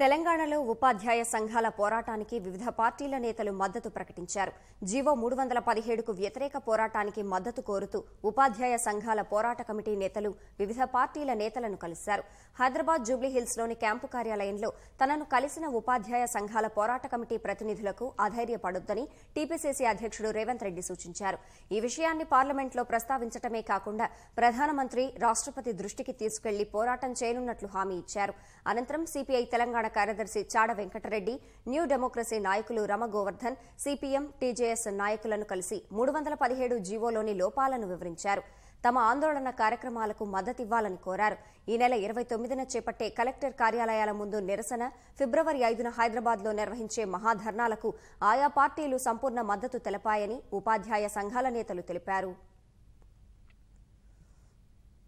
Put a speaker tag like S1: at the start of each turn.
S1: తెలంగాణలో ఉపాధ్యాయ సంఘాల పోరాటానికి వివిధ పార్టీల నేతలు మద్దతు ప్రకటించారు జీవో మూడు వందల పదిహేడుకు వ్యతిరేక పోరాటానికి మద్దతు కోరుతూ ఉపాధ్యాయ సంఘాల పోరాట కమిటీ నేతలు వివిధ పార్టీల నేతలను కలిశారు హైదరాబాద్ జూబ్లీహిల్స్లోని క్యాంపు కార్యాలయంలో తనను కలిసిన ఉపాధ్యాయ సంఘాల పోరాట కమిటీ ప్రతినిధులకు అధైర్యపడొద్దని టీపీసీసీ అధ్యక్షుడు రేవంత్ రెడ్డి సూచించారు ఈ విషయాన్ని పార్లమెంట్లో ప్రస్తావించటమే కాకుండా ప్రధానమంత్రి రాష్ట్రపతి దృష్టికి తీసుకెళ్లి పోరాటం చేయనున్నట్లు హామీ ఇచ్చారు అనంతరం సిపిఐ తెలంగాణ తెలంగాణ కార్యదర్శి చాడ వెంకటరెడ్డి న్యూ డెమోక్రసీ నాయకులు రమ గోవర్ధన్ సిపిఎం టీజేఎస్ నాయకులను కలిసి మూడు వందల పదిహేడు జీవోలోని లోపాలను వివరించారు తమ ఆందోళన కార్యక్రమాలకు మద్దతివ్వాలని కోరారు ఈ నెల ఇరవై తొమ్మిదిన చేపట్టే కలెక్టర్ కార్యాలయాల ముందు నిరసన ఫిబ్రవరి ఐదున హైదరాబాద్లో నిర్వహించే మహాధర్నాలకు ఆయా పార్టీలు సంపూర్ణ మద్దతు తెలిపాయని ఉపాధ్యాయ సంఘాల నేతలు తెలిపారు